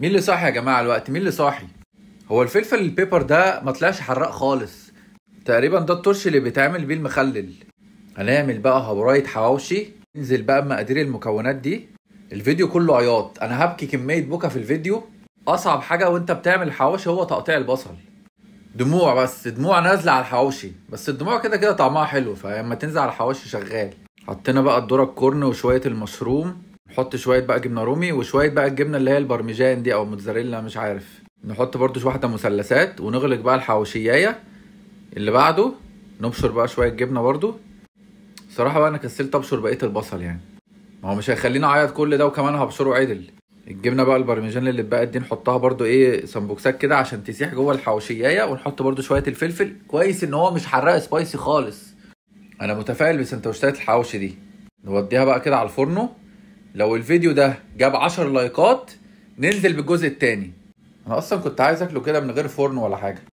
مين اللي صاحي يا جماعه الوقت مين اللي صاحي هو الفلفل البيبر ده ما طلعش حراق خالص تقريبا ده الطرش اللي بيتعمل بيه المخلل هنعمل بقى هبرايت حواوشي ننزل بقى بمقادير المكونات دي الفيديو كله عياط انا هبكي كميه بكا في الفيديو اصعب حاجه وانت بتعمل الحواوشي هو تقطيع البصل دموع بس دموع نازله على الحواوشي بس الدموع كده كده طعمها حلو فلما تنزل على الحواوشي شغال حطينا بقى الدرة الكورن وشويه المشروم نحط شويه بقى جبنه رومي وشويه بقى الجبنه اللي هي البرمجان دي او الموتزاريلا مش عارف نحط برضو واحده مثلثات ونغلق بقى الحواوشيايه اللي بعده نبشر بقى شويه جبنه برضو صراحه بقى انا كسلت ابشر بقيه البصل يعني ما هو مش هيخليني اعيط كل ده وكمان هبشره عدل الجبنه بقى البرمجان اللي اتبقت دي نحطها برضو ايه سمبوكسات كده عشان تسيح جوه الحوشيايه ونحط برضو شويه الفلفل كويس ان هو مش حراق سبايسي خالص انا متفائل بسندوتشات الحوشي دي نوديها بقى كده على الفرن لو الفيديو ده جاب 10 لايكات ننزل بالجزء التاني انا اصلا كنت عايز اكله كده من غير فرن ولا حاجه